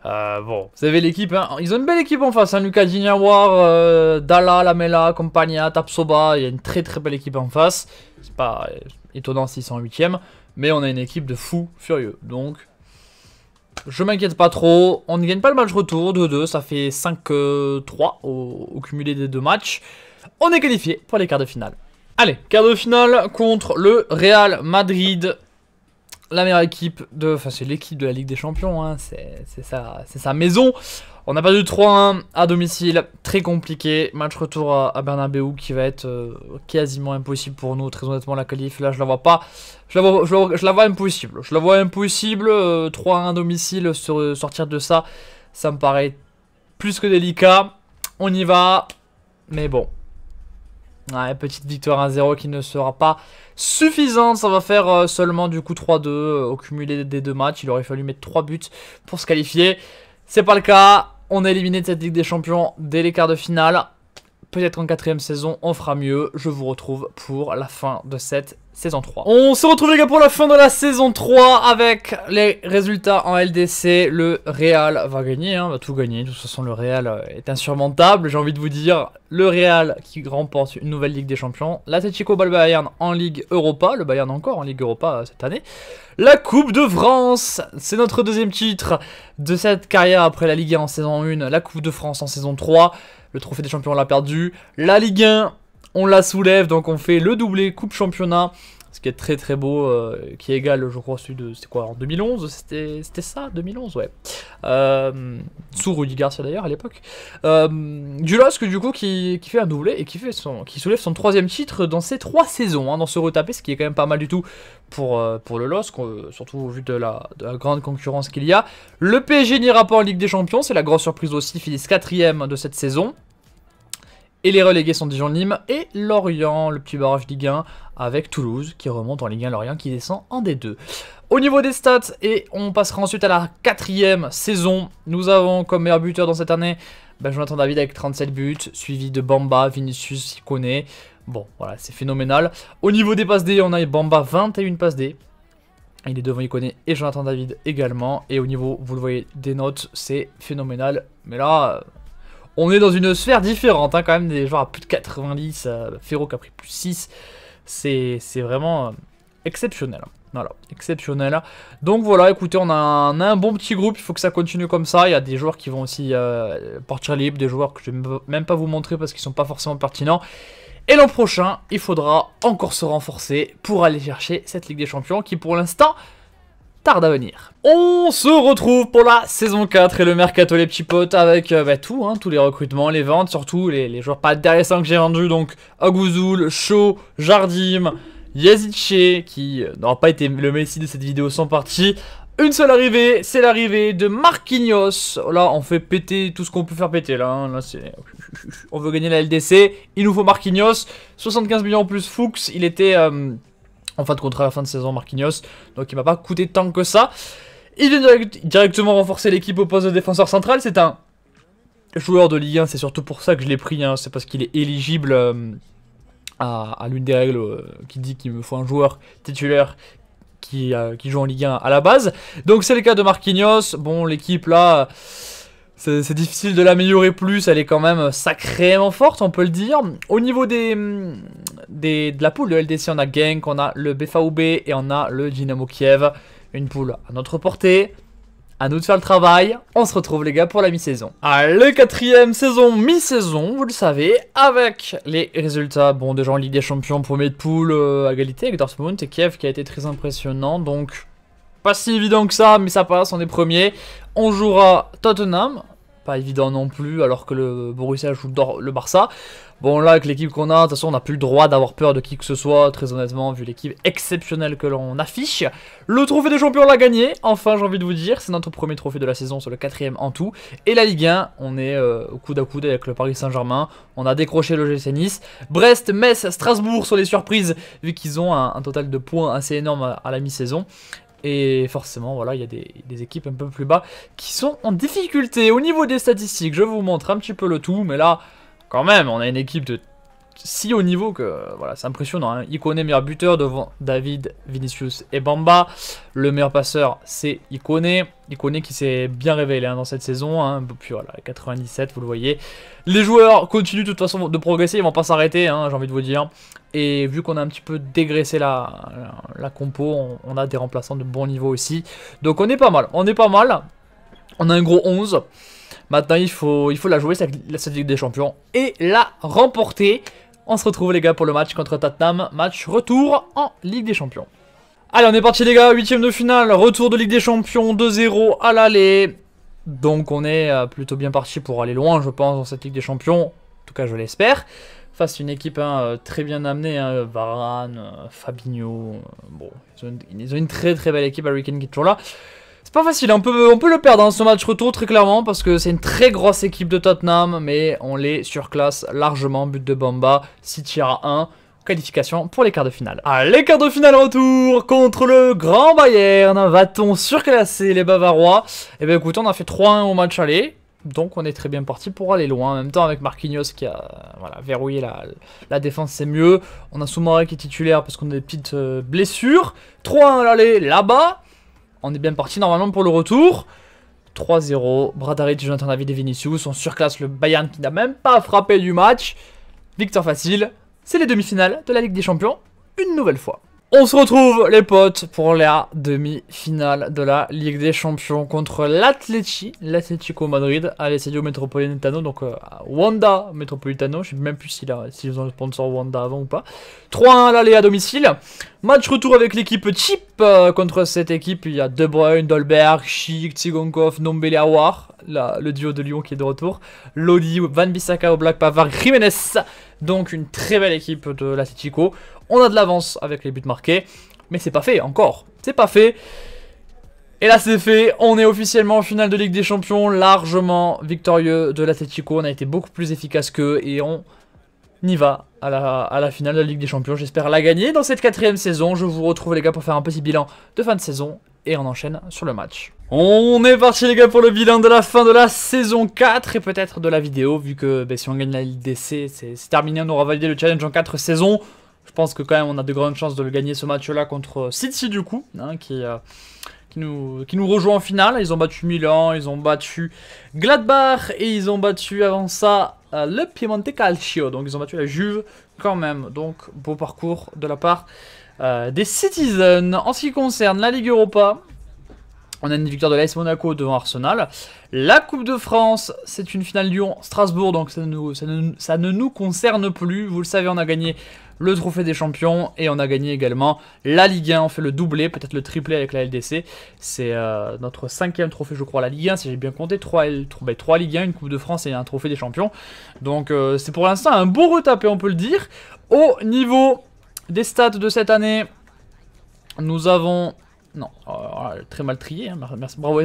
Euh, bon, vous avez l'équipe, hein. ils ont une belle équipe en face, hein. Lucas Dignawar, euh, Dalla, Lamela, Compagna, Tapsoba, il y a une très très belle équipe en face. C'est pas étonnant s'ils sont en mais on a une équipe de fous furieux, donc je m'inquiète pas trop. On ne gagne pas le match retour, 2-2. Ça fait 5-3 au, cumulé des deux matchs. On est qualifié pour les quarts de finale. Allez, quart de finale contre le Real Madrid la meilleure équipe de... Enfin, c'est l'équipe de la Ligue des Champions, hein. c'est sa maison. On a perdu 3-1 à domicile, très compliqué. Match retour à, Bernabeu qui va être euh, quasiment impossible pour nous. Très honnêtement, la qualif, là, je la vois pas. Je la vois, impossible. Je la vois impossible. 3-1 euh, à domicile, sortir de ça, ça me paraît plus que délicat. On y va. Mais bon, Ouais, petite victoire 1-0 qui ne sera pas suffisante. Ça va faire euh, seulement du coup 3-2 au cumulé des deux matchs. Il aurait fallu mettre 3 buts pour se qualifier. C'est pas le cas on est éliminé de cette Ligue des Champions dès les quarts de finale. Peut-être en quatrième saison, on fera mieux. Je vous retrouve pour la fin de cette saison 3. On se retrouve les gars pour la fin de la saison 3 avec les résultats en LDC. Le Real va gagner, hein, va tout gagner. De toute façon, le Real euh, est insurmontable. J'ai envie de vous dire, le Real qui remporte une nouvelle Ligue des Champions. L'Atletico Bayern en Ligue Europa. Le Bayern encore en Ligue Europa euh, cette année. La Coupe de France, c'est notre deuxième titre de cette carrière après la Ligue 1 en saison 1. La Coupe de France en saison 3. Le Trophée des Champions l'a perdu. La Ligue 1 on la soulève, donc on fait le doublé Coupe Championnat, ce qui est très très beau, euh, qui égale, je crois, celui de, c'était quoi, en 2011, c'était, ça, 2011, ouais. Euh, sous Rudy Garcia d'ailleurs à l'époque. Du euh, Dulosque du coup qui, fait un doublé et qui, fait qui soulève son troisième titre dans ces trois saisons, hein, dans ce retapé, ce qui est quand même pas mal du tout pour, pour le LOSC, surtout au vu de la, grande concurrence qu'il y a. Le PSG n'ira pas en Ligue des Champions, c'est la grosse surprise aussi, finissent quatrième de cette saison. Et les relégués sont Dijon-Nîmes et Lorient, le petit barrage Ligue 1 avec Toulouse qui remonte en Ligue 1, Lorient qui descend en D2. Au niveau des stats, et on passera ensuite à la quatrième saison, nous avons comme meilleur buteur dans cette année Jonathan David avec 37 buts, suivi de Bamba, Vinicius il connaît. Bon, voilà, c'est phénoménal. Au niveau des passes D, on a Bamba 21 passes D. Il est devant Iconé et Jonathan David également. Et au niveau, vous le voyez, des notes, c'est phénoménal. Mais là, on est dans une sphère différente, hein, quand même, des joueurs à plus de 90, euh, Ferro qui a pris plus 6, c'est vraiment euh, exceptionnel. Hein. Voilà, exceptionnel. Donc voilà, écoutez, on a un, bon petit groupe, il faut que ça continue comme ça. Il y a des joueurs qui vont aussi euh, partir libre, des joueurs que je ne vais même pas vous montrer parce qu'ils ne sont pas forcément pertinents. Et l'an prochain, il faudra encore se renforcer pour aller chercher cette Ligue des Champions qui pour l'instant on se retrouve pour la saison 4 et le mercato les petits potes avec euh, bah, tout, hein, tous les recrutements, les ventes, surtout les, joueurs pas intéressants que j'ai vendus, donc Agouzoul, Shaw, Jardim, Yazidche, qui euh, n'aura pas été le messie de cette vidéo sans partie, une seule arrivée, c'est l'arrivée de Marquinhos. Là, on fait péter tout ce qu'on peut faire péter. Là, hein. on veut gagner la LDC. Il nous faut Marquinhos. 75 millions en plus Fuchs. Il était euh, en fin de contrat à la fin de saison Marquinhos. Donc il m'a pas coûté tant que ça. Il vient directement renforcer l'équipe au poste de défenseur central. C'est un joueur de Ligue 1, c'est surtout pour ça que je l'ai pris. Hein. C'est parce qu'il est éligible euh, à, l'une des règles euh, qui dit qu'il me faut un joueur titulaire qui, euh, qui, joue en Ligue 1 à la base. Donc c'est le cas de Marquinhos. Bon, l'équipe là... C'est difficile de l'améliorer plus, elle est quand même sacrément forte, on peut le dire. Au niveau des, de la poule le LDC, on a Genk, on a le BFAOB et on a le Dynamo Kiev. Une poule à notre portée, à nous de faire le travail. On se retrouve les gars pour la mi-saison. Allez, quatrième saison, mi-saison, vous le savez, avec les résultats, bon déjà en Ligue des Champions, premier de poule euh, à égalité avec Dortmund et Kiev qui a été très impressionnant, donc pas si évident que ça, mais ça passe, on est premier on jouera Tottenham. Pas évident non plus, alors que le Borussia joue le Barça. Bon, là, avec l'équipe qu'on a, de toute façon, on n'a plus le droit d'avoir peur de qui que ce soit, très honnêtement, vu l'équipe exceptionnelle que l'on affiche. Le trophée des champions, l'a gagné, enfin, j'ai envie de vous dire. C'est notre premier trophée de la saison, c'est le quatrième en tout. Et la Ligue 1, on est euh, au coude à coude avec le Paris Saint-Germain. On a décroché le GC Nice. Brest, Metz, Strasbourg sont les surprises, vu qu'ils ont un, total de points assez énorme à la mi-saison. Et forcément, voilà, il y a des, équipes un peu plus bas qui sont en difficulté. Au niveau des statistiques, je vous montre un petit peu le tout, mais là, quand même, on a une équipe de si haut niveau que, voilà, c'est impressionnant. Hein. Ikone, meilleur buteur devant David, Vinicius et Bamba. Le meilleur passeur, c'est Ikone. Ikone qui s'est bien révélé hein, dans cette saison. Hein. Puis voilà, 97, vous le voyez. Les joueurs continuent de toute façon de progresser, ils vont pas s'arrêter, hein, j'ai envie de vous dire. Et vu qu'on a un petit peu dégraissé la, la, compo, on, a des remplaçants de bon niveau aussi. Donc on est pas mal, on est pas mal. On a un gros 11. Maintenant, il faut, il faut la jouer, cette, Ligue des Champions, et la remporter. On se retrouve les gars pour le match contre Tatnam match retour en Ligue des Champions. Allez, on est parti les gars, huitième de finale, retour de Ligue des Champions, 2-0 à l'aller. Donc on est euh, plutôt bien parti pour aller loin, je pense, dans cette Ligue des Champions. En tout cas, je l'espère face une équipe hein, euh, très bien amenée, hein, Varane, euh, Fabinho, euh, bon, ils ont, une, très très belle équipe, à Kane qui est toujours là. C'est pas facile, on peut, le perdre dans hein, ce match retour très clairement parce que c'est une très grosse équipe de Tottenham, mais on les surclasse largement, but de Bamba, 6 tirs 1 qualification pour les quarts de finale. À les quarts de finale retour contre le Grand Bayern, va-t-on surclasser les Bavarois Eh bien écoute, on a fait 3-1 au match aller, donc on est très bien parti pour aller loin. En même temps avec Marquinhos qui a voilà, verrouillé la, défense, c'est mieux. On a Soumaré qui est titulaire parce qu'on a des petites euh, blessures. 3-1 à l'aller là-bas. On est bien parti normalement pour le retour. 3-0, Bradaric, Jonathan David et Vinicius. On surclasse le Bayern qui n'a même pas frappé du match. Victoire facile, c'est les demi-finales de la Ligue des Champions, une nouvelle fois. On se retrouve les potes pour la demi-finale de la Ligue des Champions contre l'Atleti, l'Atletico Madrid, à l'Estadio Metropolitano, donc euh, Wanda Metropolitano, je sais même plus s'ils ont le sponsor Wanda avant ou pas. 3-1 à l'aller à domicile. Match retour avec l'équipe cheap. Euh, contre cette équipe, il y a De Bruyne, Dolberg, Chic, Tsigonkov, Nombele Awar, le duo de Lyon qui est de retour, Lodi, Van Bissaka, Black Pavard, Jiménez, donc une très belle équipe de l'Atletico. On a de l'avance avec les buts marqués, mais c'est pas fait encore. C'est pas fait. Et là c'est fait, on est officiellement en finale de Ligue des Champions, largement victorieux de l'Atletico, on a été beaucoup plus efficace qu'eux et on y va à la, finale de la Ligue des Champions, j'espère la gagner dans cette quatrième saison, je vous retrouve les gars pour faire un petit bilan de fin de saison et on enchaîne sur le match. On est parti les gars pour le bilan de la fin de la saison 4 et peut-être de la vidéo vu que ben, si on gagne la Ligue C, c'est terminé, on aura validé le challenge en 4 saisons. Je pense que quand même on a de grandes chances de gagner ce match-là contre City du coup, qui, nous, qui rejoint en finale. Ils ont battu Milan, ils ont battu Gladbach et ils ont battu avant ça euh, le Piemonte Calcio. Donc ils ont battu la Juve quand même. Donc beau parcours de la part euh, des Citizens. En ce qui concerne la Ligue Europa, on a une victoire de l'AS Monaco devant Arsenal. La Coupe de France, c'est une finale Lyon-Strasbourg, donc ça ne nous concerne plus. Vous le savez, on a gagné le trophée des champions et on a gagné également la Ligue 1. On fait le doublé, peut-être le triplé avec la LDC. C'est euh, notre cinquième trophée, je crois, la Ligue 1, si j'ai bien compté. Trois ben, Ligue 1, une Coupe de France et un trophée des champions. Donc euh, c'est pour l'instant un beau retapé, on peut le dire. Au niveau des stats de cette année, nous avons non, oh, oh, très mal trié, hein, merci, bravo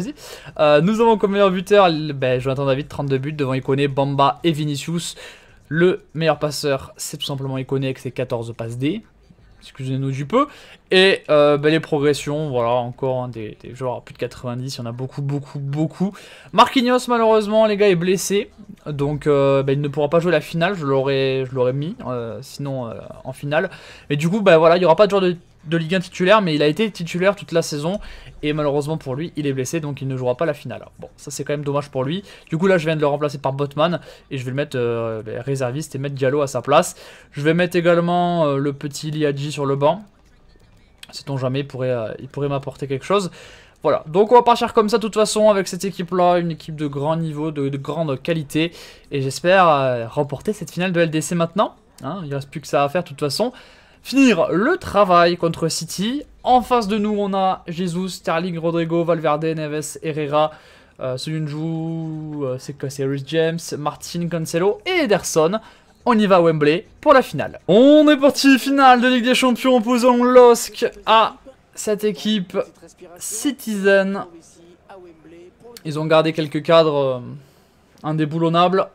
euh, nous avons comme meilleur buteur ben, Jonathan David, 32 buts, devant Iconé, Bamba et Vinicius. Le meilleur passeur, c'est tout simplement Iconé avec ses 14 passes D. Excusez-nous du peu. Et euh, bah, les progressions, voilà, encore hein, des, joueurs à plus de 90, il y en a beaucoup, beaucoup, beaucoup. Marquinhos, malheureusement, les gars, est blessé. Donc, euh, bah, il ne pourra pas jouer la finale, je l'aurais mis, euh, sinon en finale. Mais du coup, ben voilà, il n'y aura pas de joueur de de Ligue 1 titulaire, mais il a été titulaire toute la saison. Et malheureusement pour lui, il est blessé, donc il ne jouera pas la finale. Bon, ça c'est quand même dommage pour lui. Du coup là, je viens de le remplacer par Botman, et je vais le mettre euh, réserviste et mettre Diallo à sa place. Je vais mettre également euh, le petit Liadji sur le banc. Sait-on jamais, il pourrait, euh, pourrait m'apporter quelque chose. Voilà, donc on va partir comme ça de toute façon avec cette équipe-là, une équipe de grand niveau, de, grande qualité. Et j'espère remporter cette finale de LDC maintenant. Hein, il reste plus que ça à faire de toute façon. Finir le travail contre City. En face de nous, on a Jesus, Sterling, Rodrigo, Valverde, Neves, Herrera, euh, Sunju, euh, c'est quoi James, Martin, Cancelo et Ederson. On y va à Wembley pour la finale. On est parti, finale de Ligue des Champions opposant LOSC à cette équipe Citizen. Ils ont gardé quelques cadres euh, indéboulonnables.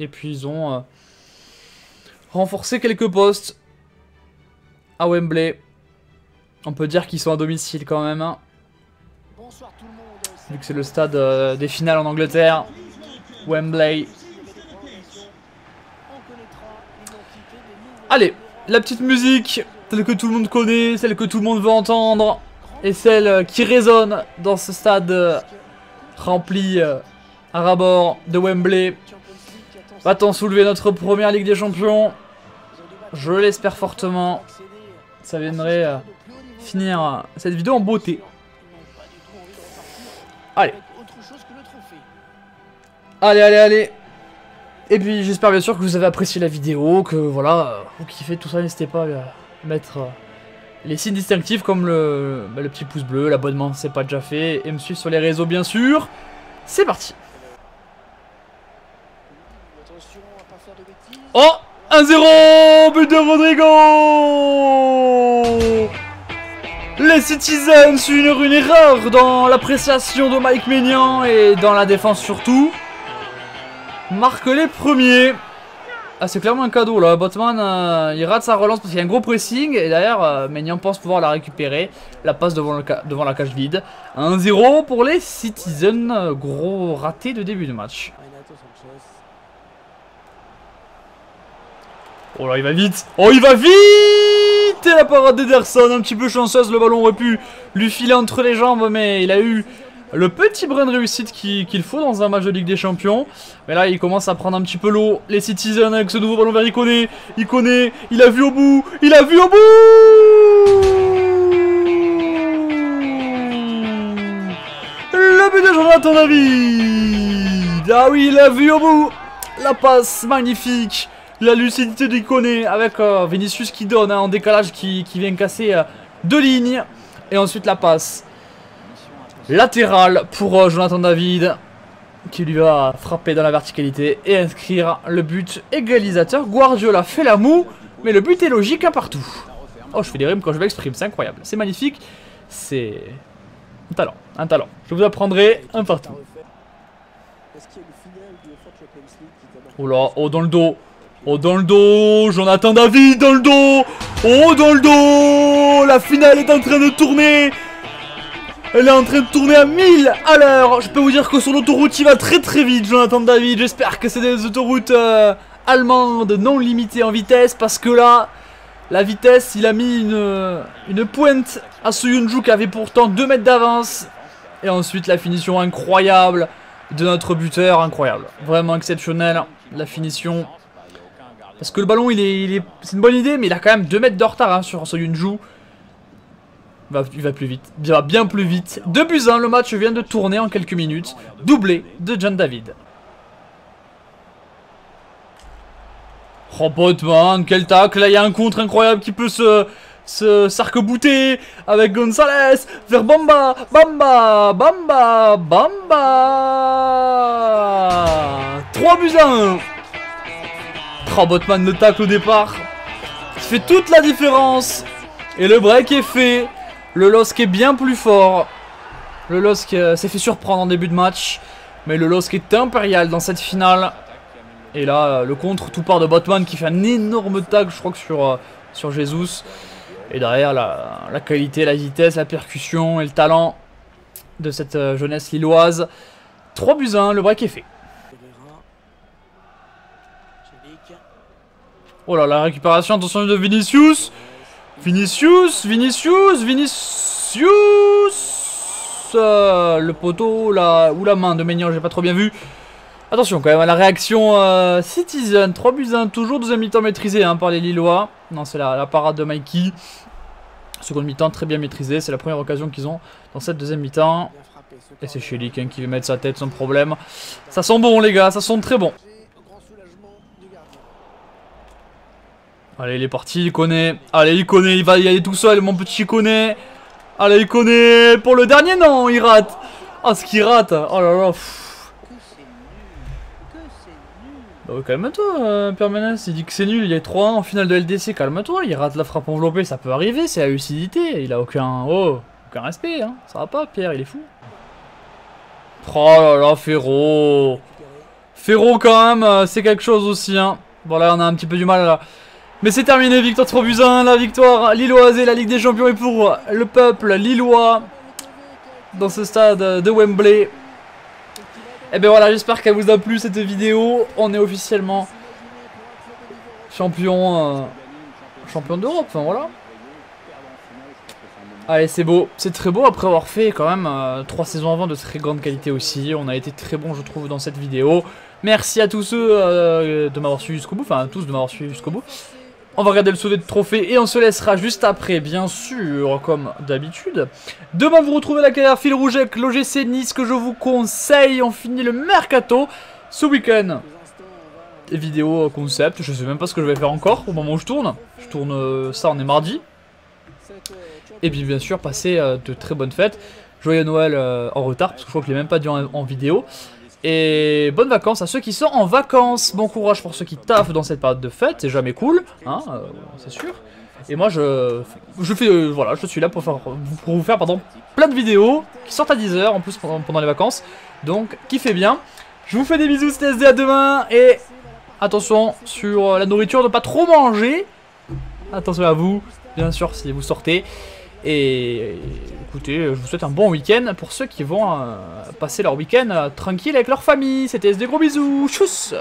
Et puis ils ont renforcé quelques postes à Wembley. On peut dire qu'ils sont à domicile quand même. Hein. Vu que c'est le stade euh, des finales en Angleterre. Wembley. Allez, la petite musique, celle que tout le monde connaît, celle que tout le monde veut entendre, et celle euh, qui résonne dans ce stade euh, rempli à rabord de Wembley. Va-t-on soulever notre première Ligue des Champions Je l'espère fortement ça viendrait euh, finir euh, cette vidéo en beauté. Allez. Allez, allez, allez. Et puis j'espère bien sûr que vous avez apprécié la vidéo, que voilà, euh, vous kiffez tout ça, n'hésitez pas à mettre les signes distinctifs comme le, bah, le petit pouce bleu, l'abonnement c'est pas déjà fait, et me suivre sur les réseaux bien sûr. C'est parti Oh 1-0 But de Rodrigo Les Citizens, une, une erreur dans l'appréciation de Mike Maignan et dans la défense surtout. Marque les premiers. Ah, c'est clairement un cadeau là. Botman, euh, il rate sa relance parce qu'il y a un gros pressing. Et d'ailleurs, euh, pense pouvoir la récupérer. La passe devant, la cage vide. 1-0 pour les Citizens. gros raté de début de match. Oh là, il va vite Oh, il va vite Et la parade d'Ederson, un petit peu chanceuse, le ballon aurait pu lui filer entre les jambes, mais il a eu le petit brin de réussite qu'il faut dans un match de Ligue des Champions. Mais là, il commence à prendre un petit peu l'eau. Les Citizens avec ce nouveau ballon vert Il connaît, il a vu au bout Il a vu au bout Le but de ton avis Ah oui, il a vu au bout La passe magnifique la lucidité d'Ikoné avec euh, Vinicius qui donne en hein, décalage qui, vient casser euh, deux lignes. Et ensuite la passe latérale pour euh, Jonathan David qui lui va frapper dans la verticalité et inscrire le but égalisateur. Guardiola fait la moue, mais le but est logique à hein, partout. Oh, je fais des rimes quand je l'exprime, c'est incroyable, c'est magnifique, c'est un talent, un talent. Je vous apprendrai un partout. Oh là, oh dans le dos, Oh, dans le dos Jonathan David, dans le dos Oh, dans le dos La finale est en train de tourner elle est en train de tourner à 1000 à l'heure Je peux vous dire que sur l'autoroute, il va très très vite, Jonathan David. J'espère que c'est des autoroutes euh, allemandes non limitées en vitesse, parce que là, la vitesse, il a mis une, une pointe à ce Yunju qui avait pourtant 2 mètres d'avance. Et ensuite, la finition incroyable de notre buteur, incroyable. Vraiment exceptionnelle, la finition parce que le ballon, il est, c'est une bonne idée, mais il a quand même 2 mètres de retard hein, sur Soyunju. Il va, il va plus vite, il va bien plus vite. 2 buts 1, le match vient de tourner en quelques minutes. Doublé de John David. Oh man quel tacle, là il y a un contre incroyable qui peut se, se s'arc-bouter avec Gonzalez vers Bamba, Bamba, Bamba, Bamba 3 buts 1 Oh, Botman le tacle au départ. ça fait toute la différence. Et le break est fait. Le LOSC est bien plus fort. Le LOSC euh, s'est fait surprendre en début de match. Mais le LOSC est impérial dans cette finale. Et là, euh, le contre, tout part de Botman qui fait un énorme tag, je crois que sur, euh, sur Jesus. Et derrière, la, la, qualité, la vitesse, la percussion et le talent de cette jeunesse lilloise. 3 buts 1, le break est fait. Oh là la récupération, attention de Vinicius Vinicius Vinicius Vinicius euh, Le poteau ou la main de Maignan, j'ai pas trop bien vu. Attention quand même à la réaction euh, Citizen, 3 buts 1, toujours deuxième mi-temps maîtrisé hein, par les Lillois. Non, c'est la, parade de Mikey. Seconde mi-temps très bien maîtrisé, c'est la première occasion qu'ils ont dans cette deuxième mi-temps. Et c'est chez hein, qui veut mettre sa tête sans problème. Ça sent bon les gars, ça sent très bon. Allez, il est parti, il connaît. Allez, il connaît, il va y aller tout seul, mon petit connaît. Allez, il connaît. Pour le dernier, non, il rate. Ah, oh, ce qu'il rate. Oh là là. Pff. Bah calme-toi, Pierre euh, Permanence. Il dit que c'est nul, il est 3-1 en finale de LDC. Calme-toi, il rate la frappe enveloppée, ça peut arriver, c'est la lucidité. Il a aucun. Oh, aucun respect, hein. Ça va pas, Pierre, il est fou. Oh là là, Ferro. Ferro, quand même, euh, c'est quelque chose aussi, hein. Bon, là, on a un petit peu du mal là. Mais c'est terminé, victoire 3 la victoire lilloise et la Ligue des Champions est pour le peuple lillois dans ce stade de Wembley. Et eh bien voilà, j'espère qu'elle vous a plu cette vidéo. On est officiellement champion, euh, champion d'Europe, enfin voilà. Allez, c'est beau. C'est très beau après avoir fait quand même 3 euh, trois saisons avant de très grande qualité aussi. On a été très bon, je trouve, dans cette vidéo. Merci à tous ceux euh, de m'avoir suivi jusqu'au bout, enfin à tous de m'avoir suivi jusqu'au bout. On va regarder le sauvé de trophée et on se laissera juste après, bien sûr, comme d'habitude. Demain, vous retrouvez la carrière fil rouge avec l'OGC Nice que je vous conseille. On finit le mercato ce week-end. Vidéo euh, concept, je sais même pas ce que je vais faire encore au moment où je tourne. Je tourne euh, ça, on est mardi. Et puis bien sûr, passer euh, de très bonnes fêtes. Joyeux Noël en retard, parce que je crois qu'il est même pas dur en vidéo. Et bonnes vacances à ceux qui sont en vacances. Bon courage pour ceux qui taffent dans cette période de fête. C'est jamais cool, hein, euh, c'est sûr. Et moi, je, je fais, euh, voilà, je suis là pour, pour vous faire pardon, plein de vidéos qui sortent à 10h en plus pendant, les vacances. Donc, kiffez bien. Je vous fais des bisous, c'était SD à demain. Et attention sur la nourriture, ne pas trop manger. Attention à vous, bien sûr, si vous sortez. Et écoutez, je vous souhaite un bon week-end pour ceux qui vont euh, passer leur week-end euh, tranquille avec leur famille. C'était des gros bisous. Tchuss